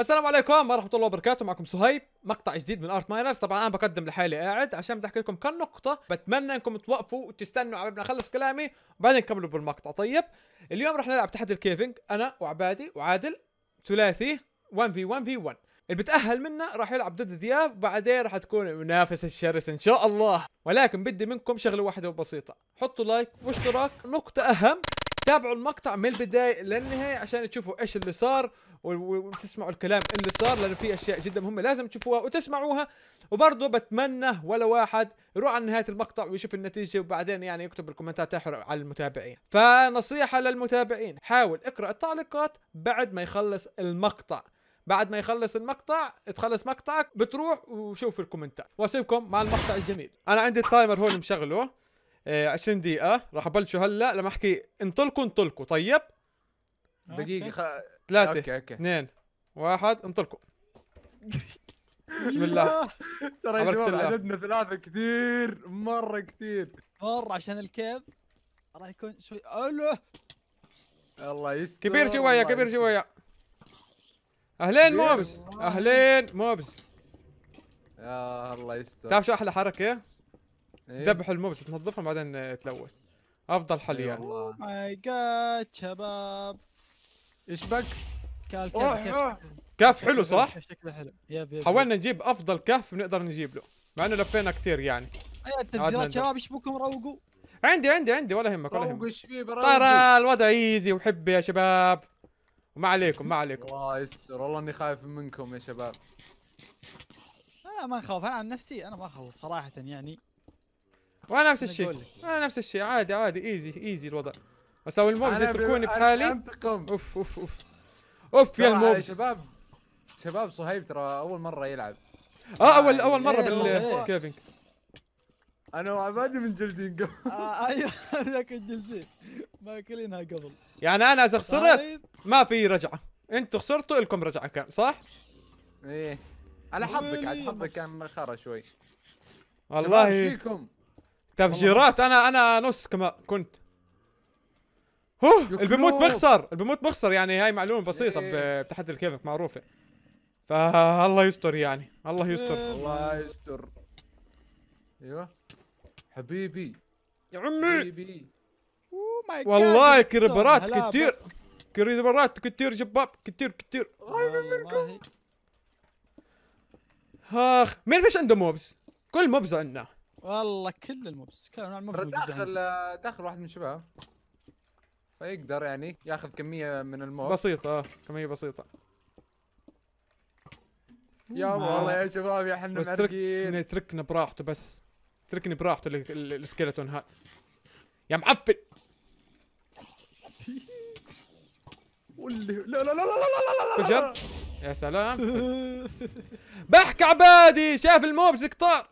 السلام عليكم ورحمة الله وبركاته معكم سهيب مقطع جديد من ارت ماينرز طبعا انا بقدم لحالي قاعد عشان بدي احكي لكم كم نقطة بتمنى انكم توقفوا وتستنوا على ما اخلص كلامي وبعدين نكملوا بالمقطع طيب اليوم رح نلعب تحت الكيفنج انا وعبادي وعادل ثلاثي 1 في 1 في 1 اللي بتأهل منا راح يلعب ضد دياب بعدين راح تكون منافسة الشرس ان شاء الله ولكن بدي منكم شغلة واحدة وبسيطة حطوا لايك واشتراك نقطة اهم تابعوا المقطع من البدايه للنهايه عشان تشوفوا ايش اللي صار وتسمعوا الكلام اللي صار لانه في اشياء جدا مهمه لازم تشوفوها وتسمعوها وبرضه بتمنى ولا واحد يروح على نهايه المقطع ويشوف النتيجه وبعدين يعني يكتب بالكومنتات تحرق على المتابعين فنصيحه للمتابعين حاول اقرا التعليقات بعد ما يخلص المقطع بعد ما يخلص المقطع تخلص مقطعك بتروح وشوف الكومنتات واسيبكم مع المقطع الجميل انا عندي التايمر هون مشغله 20 آه، دقيقة راح ابلشوا هلا لما احكي انطلقوا انطلقوا طيب؟ آه، دقيقة خ... ثلاثة اوكي اوكي اثنين واحد انطلقوا بسم الله ترى يا شباب عددنا ثلاثة كثير مرة كثير مرة عشان الكيف راح يكون شوي الو الله يستر كبير شوية كبير شوية اهلين موبز اهلين موبز يا الله يستر تعرف شو احلى حركة؟ إيه. ذبح الموبس تنظفهم بعدين آه، تلوث افضل حل إيه يعني ماي جاد شباب ايش بك؟ كال كهف حلو صح؟ شكله حلو يب يب حاولنا نجيب افضل كهف بنقدر نجيب له مع انه لفينا كثير يعني ايوه التفجيرات شباب ايش بكم روقوا عندي عندي عندي ولا يهمك ولا يهمك ترى الوضع ايزي وحبي يا شباب وما عليكم ما عليكم الله يستر والله اني خايف منكم يا شباب لا ما اخاف انا عن نفسي انا ما اخاف صراحه يعني وانا نفس الشيء انا نفس الشيء عادي عادي ايزي ايزي الوضع بس لو الموبز يتركوني بحالي اوف اوف اوف اوف يا الموبز شباب شباب صهيب ترى اول مره يلعب اه اول آه، اول مره إيه، بالكيفنج إيه. انا وعبادي من جلدين قبل آه، آه، ايوه ذاك الجلدين ماكلينها قبل يعني انا اذا خسرت طيب. ما في رجعه انتوا خسرتوا لكم رجعه كان صح؟ ايه على حظك عاد حظك كان خرا شوي والله فيكم تفجيرات انا انا نص كما كنت هو اللي بيموت بخسر اللي بيموت بخسر يعني هاي معلومه بسيطه إيه. بتحدي الكيفك معروفه فالله يستر يعني الله يستر الله يستر ايوه حبيبي يا عمي حبيبي oh والله كريبرات كثير كريبرات كثير جباب كثير كثير اخ مين فيش عنده موبز كل موبز عندنا والله كل الموبس كلام عن الموبس داخل داخل واحد من الشباب فيقدر يعني ياخذ كميه من الموبس بسيطه آه، كميه بسيطه يا والله يا شباب يا حنا بس تركني يعني تركنا براحته بس تركني براحته السكيلتون هذا يا معفن واللي لا لا لا لا لا لا لا لا يا سلام بحكي عبادي شاف الموبز قطار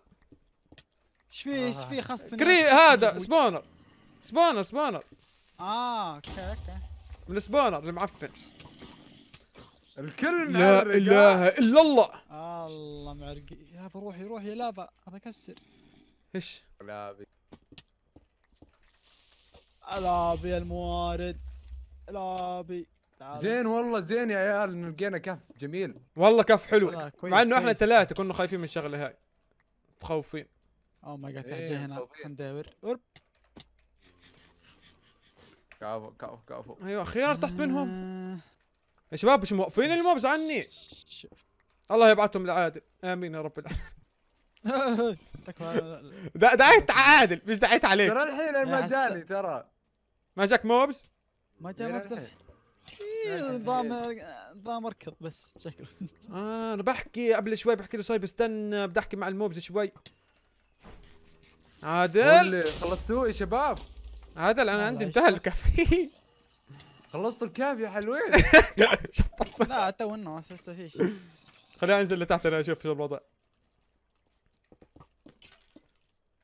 ايش فيه آه. ايش فيه خاص كري هذا سبونر سبونر سبونر اه اوكي اوكي من سبونر المعفن الكل لا اله الا الله الله معرقي يا روحي روحي يا لافا ابى اكسر ايش؟ لافي لافي الموارد لافي زين والله زين يا عيال لقينا كف جميل والله كف حلو مع انه احنا ثلاثه كنا خايفين من الشغله هاي متخوفين اوه ماي جاد تحجي هنا خلينا نداور كافو كافو كافو ايوه اخيرا طحت آه. منهم يا شباب مش موقفين الموبز عني الله يبعثهم لعادل امين يا رب العالمين دعيت عادل مش دعيت عليك ترى الحين المجالي ترى ما جاك موبز؟ ما جاء موبز نظام نظام اركض بس شكله اه انا بحكي قبل شوي بحكي له صايب استنى بدي احكي مع الموبز شوي عادل خلصتوه يا شباب عادل انا عندي انتهى الكافيين خلصتوا الكاف يا حلوين لا تو الناس هسه في شيء خليني انزل لتحت انا اشوف شو الوضع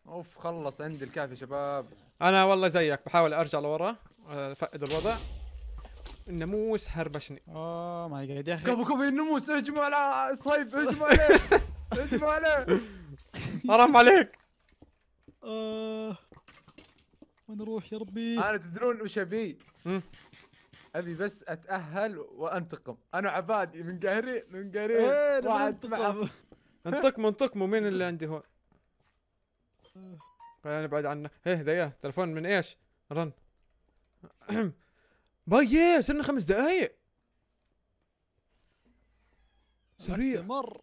اوف خلص عندي الكاف يا شباب انا والله زيك بحاول ارجع لورا آه، افقد الوضع الناموس هربشني اوه ماي جاد يا اخي كفو كفو الناموس اجمع على صيف اجمع عليه اجمع عليه حرام عليك آه وين اروح يا ربي؟ انا تدرون وش ابي؟ ابي بس اتاهل وانتقم، انا عبادي من قهري من قهري إيه، وين انتقم؟ انتقموا انتقموا مين اللي عندي هون؟ آه. خلينا نبعد عنه، ايه ذا تلفون من ايش؟ رن باي إيه، صرنا خمس دقايق سريع مر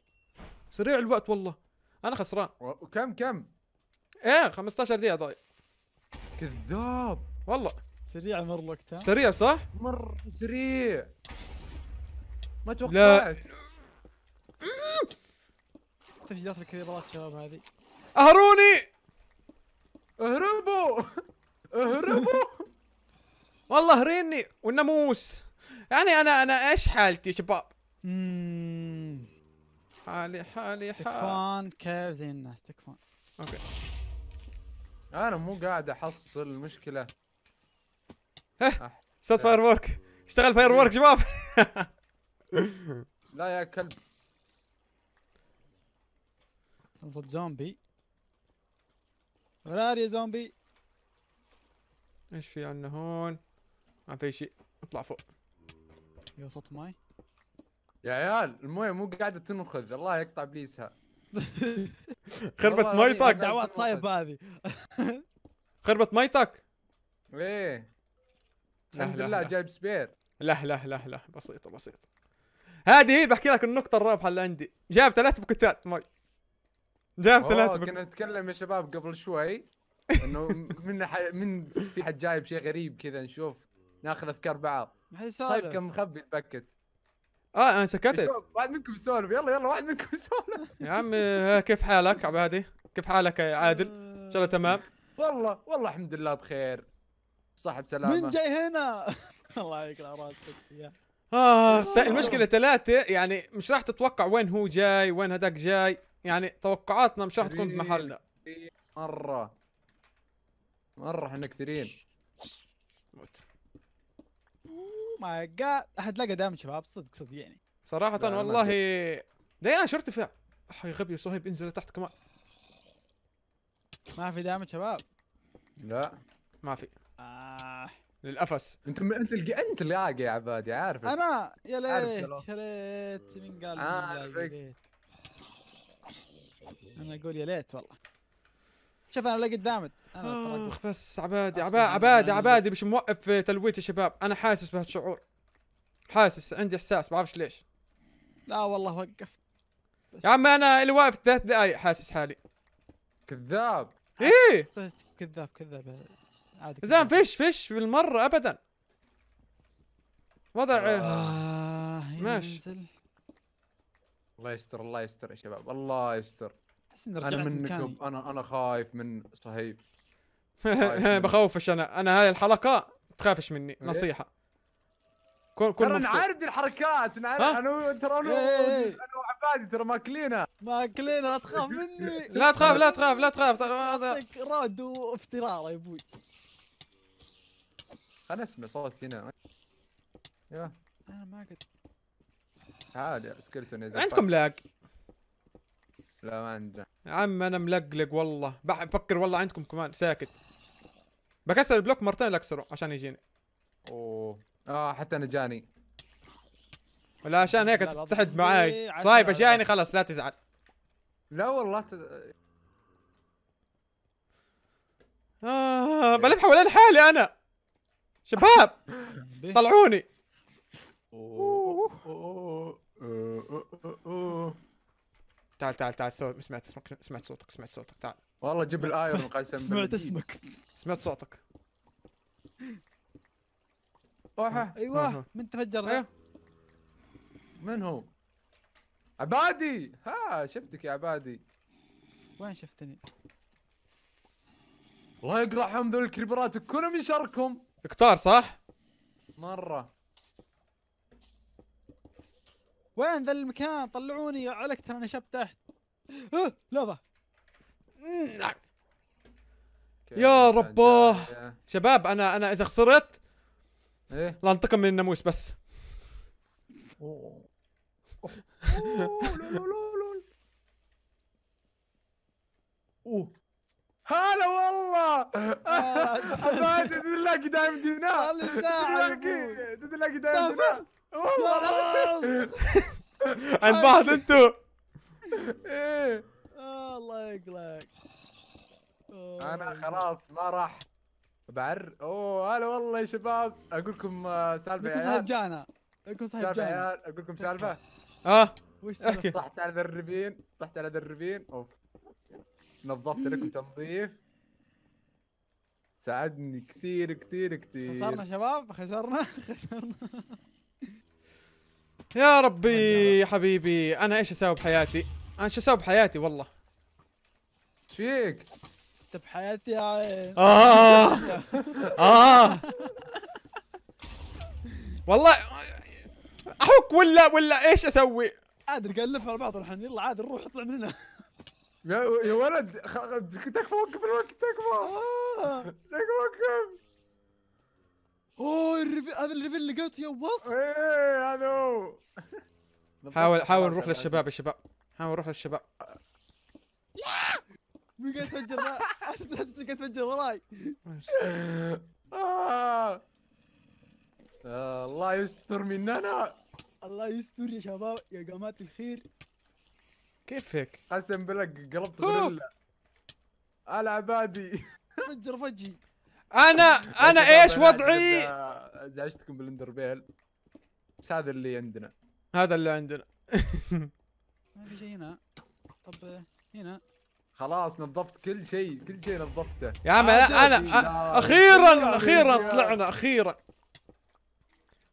سريع الوقت والله انا خسران وكم كم ايه 15 دقيقة ضايع طيب. كذاب والله سريع مر الوقت سريع صح؟ مر سريع ما توقعت لا تفجيرات الكريبرات شباب هذه اهروني اهربوا اهربوا والله هريني والناموس يعني انا انا ايش حالتي شباب؟ حالي حالي حالي تكفون كيف زي الناس تكفون اوكي انا مو قاعد احصل المشكله ها صوت فاير وورك اشتغل فاير وورك شباب لا يا كلب صوت زومبي ورار يا زومبي ايش في عندنا هون؟ ما في شيء اطلع فوق يا صوت ماي يا عيال المويه مو قاعده تنخذ الله يقطع ابليسها خربت ماي دعوات صايب هذه خربت ميتك ايه الحمد لله جايب سبير لا لا لا لا بسيطة بسيطة هذه هي بحكي لك النقطة الرابحة اللي عندي جاب ثلاث بكتات مي جاب ثلاث بك... كنا نتكلم يا شباب قبل شوي انه من ح... من في حد جايب شيء غريب كذا نشوف ناخذ افكار بعض صايب كم مخبي البكت اه انا سكتت واحد منكم يسولف يلا يلا واحد منكم يسولف يا عمي كيف حالك عبادي؟ كيف حالك يا عادل؟ آه، ان شاء الله تمام والله والله الحمد لله بخير صاحب سلامه من جاي هنا الله يقلع راسك يا آه المشكلة ثلاثة يعني مش راح تتوقع وين هو جاي وين هذاك جاي يعني توقعاتنا مش راح تكون بمحلنا مرة مرة احنا كثيرين موت ماي oh جاد احد لقى دام شباب صدق صدق يعني صراحة والله ديان شو ارتفاع يا غبي صهيب انزل تحت كمان ما في دعم شباب لا ما في آه. للافس انت م... انت اللي انت اللي عاقي يا عبادي عارف انا يا ليت يا ليت مين قال آه انا اقول يا ليت والله شوف انا لقيت دامد انا آه، اخ بس عبادي عبادي عبادي عبادي مش موقف في تلويت يا شباب انا حاسس بهالشعور حاسس عندي احساس ما بعرفش ليش لا والله وقفت يا عمي انا اللي واقف ثلاث دقائق حاسس حالي كذاب ايه كذاب كذاب عادي زين فيش فيش بالمره ابدا وضع آه, إيه. آه، ماشي الله يستر الله يستر يا شباب الله يستر احس اني رجعت انا منكم انا انا خايف من صهيب بخوفش انا انا هاي الحلقه تخافش مني إيه. نصيحه كل كل انا عارف دي الحركات انا انا ترى انا إيه، إيه، وعبادي إيه. ترى ماكلينها ماكلينها لا تخاف مني لا تخاف لا تخاف لا تخاف اعطيك راد وافترار يا ابوي انا اسمع صوت هنا يا انا ما قد عادي سكرتون عندكم لاج لا ما عندنا يا عم انا ملقلق والله بفكر والله عندكم كمان ساكت بكسر البلوك مرتين لاكسره عشان يجيني اوه اه حتى انا جاني ولا عشان هيك تتحد معاي إيه، صايب اشياء يعني خلاص لا تزعل لا والله ت... آه بلف حوالين حالي انا شباب طلعوني تعال تعال تعال سوي سمعت اسمك سمعت صوتك سمعت صوتك تعال والله جيب الايرون قسم سمعت اسمك سمعت صوتك اوه ايوه من تفجر ايه؟ من هو؟ عبادي ها شفتك يا عبادي وين شفتني؟ الله يقرعهم ذول الكريبرات كلهم من شركم صح؟ مرة وين ذا المكان طلعوني عليك ترى انا شب تحت أه، لوفا. يا رباه شباب انا انا اذا خسرت ايه لا انتقم من الناموس بس أوه. هلا والله ابعد تلاقي دايم دينار تلاقي تلاقي دايم دينا والله عن بعض انتو ايه الله يقلك انا خلاص ما راح بعر اوه هلا والله يا شباب اقول لكم آه، سالفه يا عيال صاحب جانا اقول صاحب جانا عيال اقول لكم سالفه اه وش احكي طحت على دربين طحت على دربين اوف نظفت لكم تنظيف ساعدني كثير كثير كثير خسرنا شباب خسرنا خسرنا يا ربي يا حبيبي انا ايش اسوي بحياتي؟ انا ايش اسوي بحياتي والله؟ ايش فيك؟ شفته بحياتي يا عين اه اه والله احك ولا ولا ايش اسوي؟ عادي لف على بعض الحين يلا عادي نروح اطلع من هنا يا ولد تكفى وقف الوقت تكفى آه. تكفى وقف اوه الريفل هذا الريفل اللي لقيته يا وسط ايه هذا هو حاول حاول نروح للشباب يا شباب حاول نروح للشباب لا مين قاعد تفجر حسيت قاعد تفجر وراي آه. الله يستر مننا الله يستر يا شباب يا جماعة الخير كيف هيك؟ قسم بالله قلبت غوريلا العب عادي فجر فجي انا انا ايش وضعي؟ ازعجتكم بالاندر بيل بس هذا اللي عندنا هذا اللي عندنا ما في شيء هنا طب هنا خلاص نظفت كل شيء كل شيء نظفته يا عم انا, أنا أ... اخيرا اخيرا طلعنا اخيرا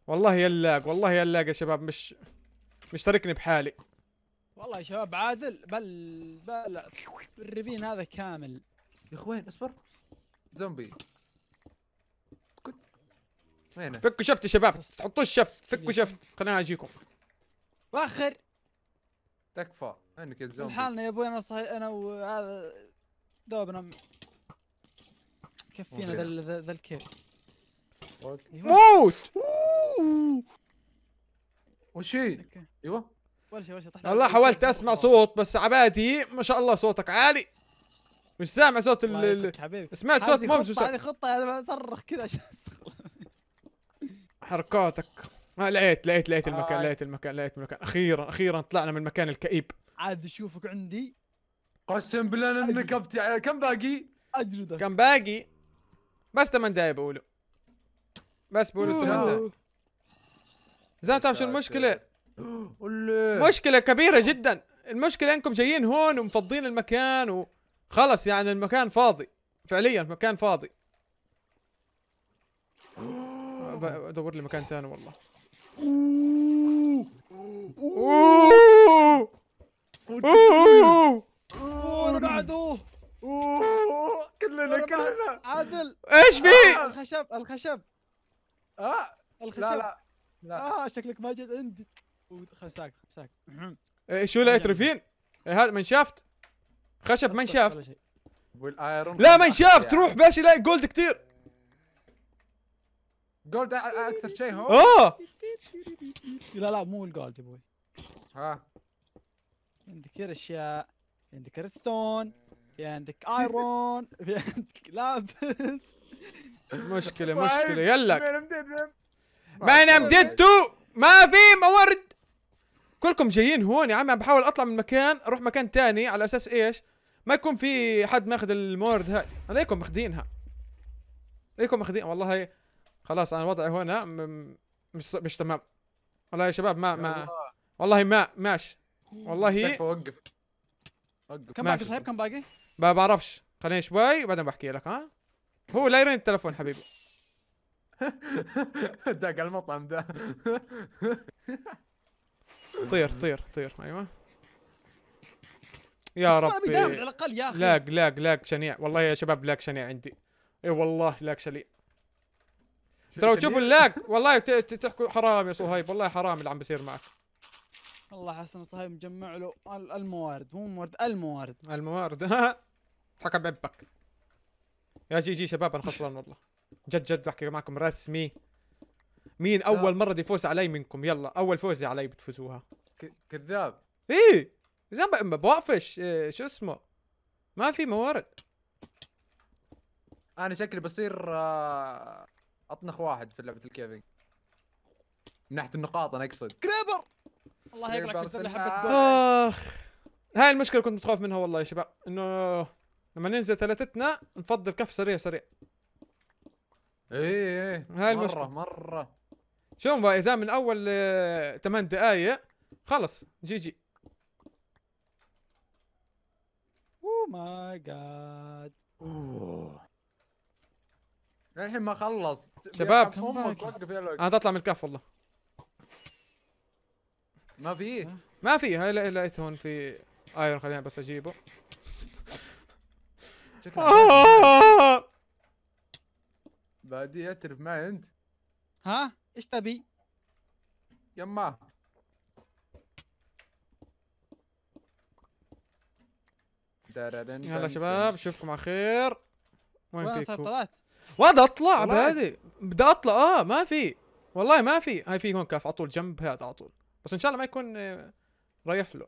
والله يلاق والله يلاق يا شباب مش مش تركني بحالي والله يا شباب عادل بل بل الريفين هذا كامل يا اخوين اصبر زومبي وينه؟ فكوا شفت يا شباب حطوا الشفت فكوا شفت خليني اجيكم وخر تكفى عينك يا الزومبي حالنا يا ابوي انا صحيح انا وهذا دوبنا كفينا ذا ذا ذا الكيف موت وش في؟ ايوه ولا شيء ولا شيء طحت والله حاولت اسمع صوت بس عبادي ما شاء الله صوتك عالي مش سامع صوت ال ال سمعت صوت ممس هذه خطه انا بصرخ كذا عشان حركاتك ما لقيت لقيت لقيت المكان آه. لقيت المكان لقيت المكان اخيرا اخيرا طلعنا من المكان الكئيب عاد اشوفك عندي قسم بالله انك ابتع... كم باقي؟ اجلدك كم باقي؟ بس ثمان دقايق بقوله بس بقوله ثمان دقايق زين تعرف شو المشكلة؟ مشكلة كبيرة جدا المشكلة انكم جايين هون ومفضين المكان وخلص يعني المكان فاضي فعليا المكان فاضي ادور لي مكان ثاني والله اوه بعده كلنا كلنا عادل ايش في؟ آه، الخشب الخشب اه الخشب لا لا لا اه شكلك ما جد عندي خساك خساك إيه، شو رفين يعني. إيه، هذا منشافت خشب منشافت والايرون لا منشافت يعني. روح باش يلاقي جولد كثير جولد اكثر شيء هو اه لا لا مو الجولد يا بوي ها عندك كثير اشياء في عندك ريدستون في عندك ايرون في عندك لابس مشكلة مشكلة يلا ما انا مديد طيب. ما في مورد كلكم جايين هون يا عم عم بحاول اطلع من مكان اروح مكان تاني على اساس ايش ما يكون في حد ماخذ المورد هاي عليكم ماخذينها ليكم ماخذين والله هي خلاص انا وضعي هنا مش مش تمام والله يا شباب ما ما والله ما ماشي والله وقف وقف كم باقي صاحب كم باقي؟ ما بعرفش خليني شوي وبعدين بحكي لك ها هو لا يرن التلفون حبيبي داق المطعم ده طير طير طير ايوه يا ربي على الاقل يا اخي لاق لاق لاق شنيع والله يا شباب لاق شنيع عندي اي والله لاق شنيع ترى تشوفوا اللاق والله تحكوا حرام يا صهيب والله حرام اللي عم بيصير معك والله حسن صهيب مجمع له الموارد مو موارد الموارد الموارد ها حكى ببك يا جي جي شباب انا خسران والله جد جد بحكي معكم رسمي مين اول مرة بدي يفوز علي منكم يلا اول فوزي علي بتفوزوها كذاب ايه اذا ما بوقفش شو اسمه ما في موارد انا شكلي بصير آه، اطنخ واحد في لعبة الكيفنج من ناحية النقاط انا اقصد كريبر الله يقلعك حبه اخ هاي المشكله كنت متخوف منها والله يا شباب انه لما ننزل ثلاثتنا نفضل كف سريع سريع ايه ايه, إيه. هاي المشكله مره مره شوف بقى اذا من اول آه، ثمان دقائق خلص جي جي اوه ماي جاد اوه الحين ما خلص شباب امك وقف يا انا اطلع من الكف والله ما في ما في هلا لقيت هون في ايرون خلينا بس اجيبه آه! بادي اترف معي انت ها ايش تبي يما يلا شباب اشوفكم على خير وين فيكم طلعت وهذا اطلع بعدي بدي اطلع اه ما في والله ما في هاي في هون كاف على طول جنب هذا على طول بس ان شاء الله ما يكون آه، رايح له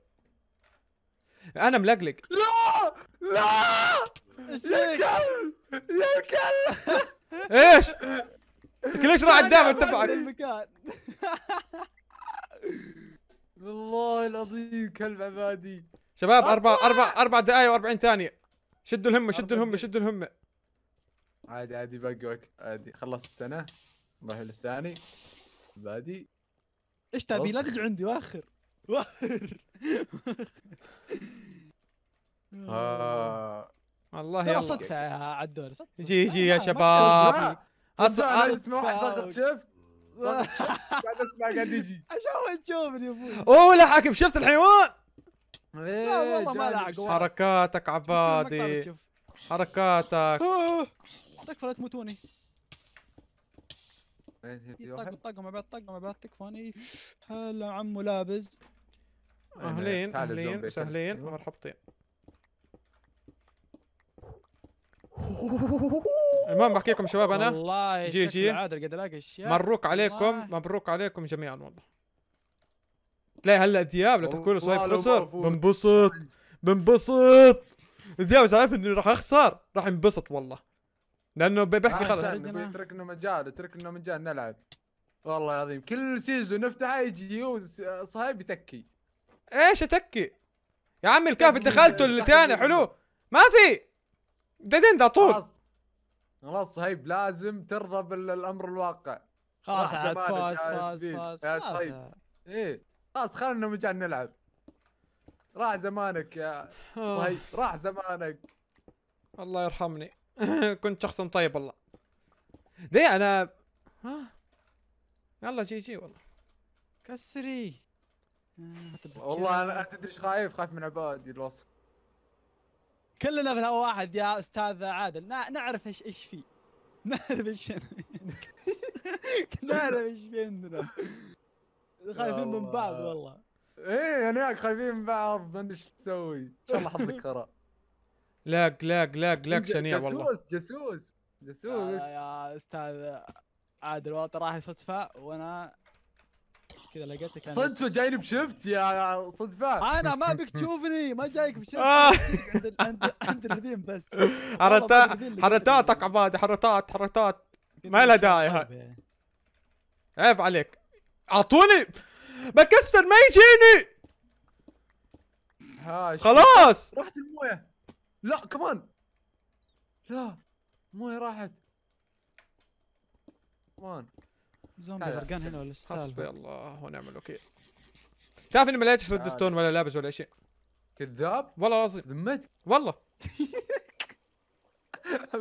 انا ملقلق لا لا يا كلب يا كلب ايش؟ ليش راح قدام تبعك؟ المكان والله العظيم كلب عبادي شباب اربع اربع اربع دقائق و40 ثانيه شدوا الهمه شدوا الهمه شدوا الهمه عادي عادي باقي وقت عادي خلصت انا نروح للثاني بادي ايش تبي لا تجي عندي واخر واخر آه. والله يلا صدفة يا عدول صدفة جي جي يا شباب اصلا اسمع واحد شفت قاعد اسمع قاعد يجي عشان تشوفني يا ابوي اوه لحكم شفت الحيوان لا والله ما إيه، لحق حركاتك عبادي حركاتك تكفى لا تموتوني طق طق ما بعد طق ما بعد تكفوني هلا عمو لابز اهلين اهلين سهلين أيوه. مرحبتين المهم بحكي لكم شباب انا والله جي جي عادل قد الاقي اشياء مبروك عليكم مبروك عليكم جميعا والله تلاقي هلا ذياب لو تحكوا له صايب خسر بنبسط بنبسط ذياب عارف اني راح اخسر راح انبسط والله لانه بيحكي آه، خلص اترك مجال اترك مجال نلعب والله العظيم كل سيزون نفتحه يجي صهيب يتكي ايش اتكي؟ يا عمي الكهف دخلته اللي تاني حلو ما في دادين دا طول خلاص صهيب لازم ترضى بالامر الواقع خلاص عاد فاز فاز فاز يا صهيب ايه خلاص خلنا مجال نلعب راح زمانك يا آه. صهيب راح زمانك الله يرحمني كنت شخص طيب والله دي انا ها يلا جي جي والله كسري آه. والله انا تدري ايش خايف خايف من عبادي الوصف كلنا في الهواء واحد يا استاذ عادل نعرف ايش ايش في نعرف ايش نعرف ايش في عندنا خايفين من بعض والله ايه هناك خايفين من بعض ما ادري ايش تسوي ان شاء الله حظك خرا لاق لاق لاق لاق شنيع والله جاسوس جاسوس جاسوس آه، يا استاذ عادل والله راح صدفه وانا كذا لقيتك يعني. صدفه جايني بشفت يا صدفه انا ما بك تشوفني ما جايك بشفت آه. عند عند الذين بس حرتاتك عبادي حرتات حرتات ما لها داعي هاي عيب عليك اعطوني بكستر ما يجيني خلاص رحت المويه لا كمان لا هي راحت كمان زومبي غرقان هنا ولا حسبي الله ونعم الوكيل تعرف اني ما لقيتش ريد ستون ولا لابس ولا شيء كذاب والله العظيم ذمتك والله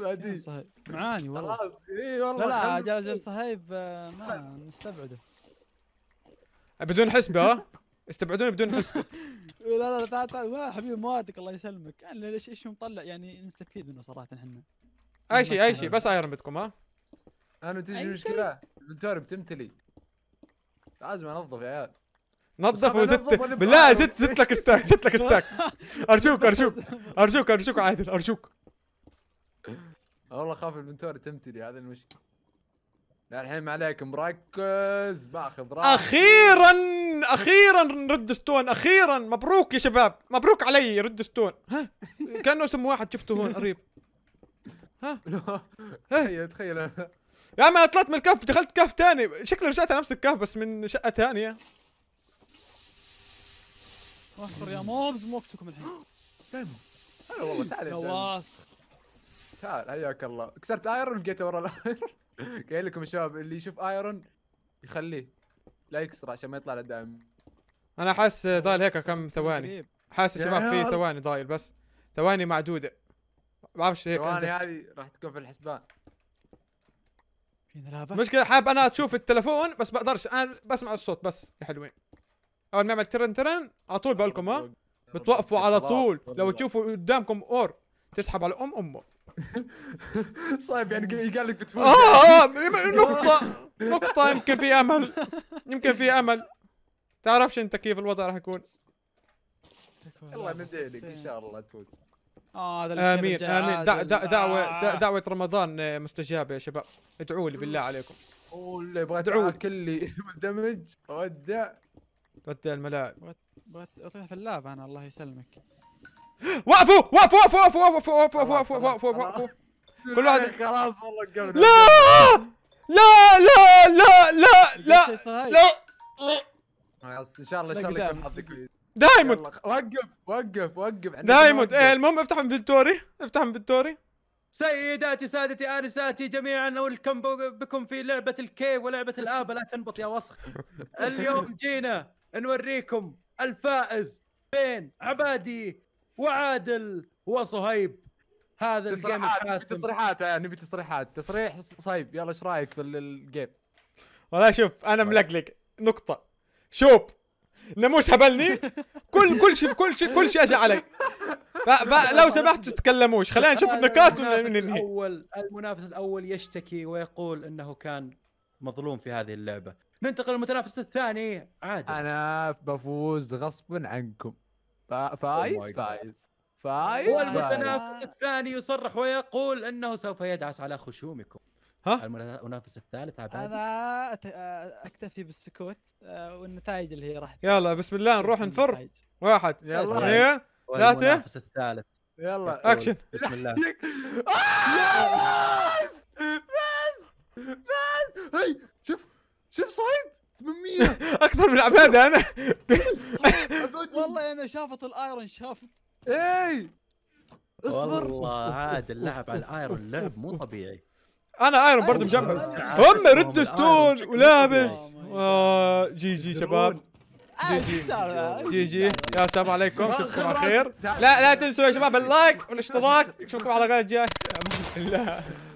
معاني والله خلاص اي والله لا لا جاجر صهيب آه، ما نستبعده بدون حسبه ها استبعدوني بدون حسبه إيه، لا لا تعال تعال حبيبي موادك الله يسلمك انا ليش ايش مطلع يعني نستفيد منه صراحه احنا اي شيء اي شيء بس ايرون بدكم ها انا تجي مشكله الانفنتوري بتمتلي لازم انظف يا عيال نظف وزت بالله زت زت لك ستاك زت لك ستاك ارجوك ارجوك ارجوك ارجوك عادل ارجوك والله خاف الانفنتوري تمتلي هذا المشكله الحين ما عليك مركز باخذ راحتي اخيرا اخيرا رد ستون اخيرا مبروك يا شباب مبروك علي رد ستون ها كانه اسم واحد شفته هون قريب ها ها تخيل انا يا ما طلعت من الكهف دخلت كهف ثاني شكلي رجعت على نفس الكهف بس من شقه ثانيه اصبر يا موبز مو وقتكم الحين هلا والله تعال يا واسخ تعال حياك الله كسرت ايرون لقيته ورا الايرون قايل لكم يا شباب اللي يشوف ايرون يخليه لا يكسر عشان ما يطلع له دعم انا حاسس ضايل هيك كم ثواني حاسس يا شباب في ثواني ضايل بس ثواني معدوده ما بعرفش هيك الثواني هذه راح تكون في الحسبان مشكلة حاب انا اشوف التلفون بس بقدرش انا بسمع الصوت بس يا حلوين اول ما اعمل ترن ترن على طول بقول لكم ها بتوقفوا على طول لو تشوفوا قدامكم اور تسحب على ام امه صعب يعني قال لك بتفوز اه اه, آه، نقطة نقطة يمكن في أمل يمكن في أمل تعرفش أنت كيف الوضع راح يكون الله ندعي لك إن شاء الله تفوز آه هذا آمين آمين دع دع دعوة آه. دعوة رمضان آه، مستجابة يا شباب ادعوا لي بالله عليكم والله يبغى ادعوا كلي مندمج ودع ودع الملاعب بغيت اطيح في اللعب انا الله يسلمك وقفوا وقفوا وقفوا وقفوا وقفوا وقفوا وقفوا وقفوا كل واحد خلاص والله لا لا لا لا لا لا لا ان شاء الله ان شاء الله يكون حظك دايموند وقف وقف وقف دايموند إيه، المهم افتح انفنتوري افتح انفنتوري سيداتي سادتي انساتي جميعا ويلكم بكم في لعبه الكي ولعبه الابه لا تنبط يا وسخ اليوم جينا نوريكم الفائز بين عبادي وعادل وصهيب هذا الجيم تصريحات نبي آه، تصريحات تصريح صايب يلا ايش رايك في الجيم؟ والله شوف انا ملقلق نقطه شوب نموش هبلني كل كل شيء كل شيء كل شيء اجى علي فلو سمحتوا تتكلموش خلينا نشوف النكات وننهي الاول المنافس الاول يشتكي ويقول انه كان مظلوم في هذه اللعبه ننتقل للمتنافس الثاني عادي انا بفوز غصبا عنكم oh فايز فايز فاي هو الثاني يصرح ويقول انه سوف يدعس على خشومكم ها المنافس الثالث عبادي انا اكتفي بالسكوت آه، والنتائج اللي هي راح يلا بسم الله نروح نفر واحد يلا اثنين ثلاثة المنافس الثالث يلا اكشن بسم الله بس بس بس هي شوف شوف صعيب 800 اكثر من عباده انا والله انا شافت الايرون شافت اي اصبر والله هذا اللعب على الايرون لعب مو طبيعي انا ايرون برضه أيوة. مجمع أيوة. هم ريد ستون ولابس آه، جي جي شباب جي آه، جي جي جي يا سلام عليكم شوفكم على خير لا لا تنسوا يا شباب اللايك والاشتراك نشوفكم على الحلقات الجايه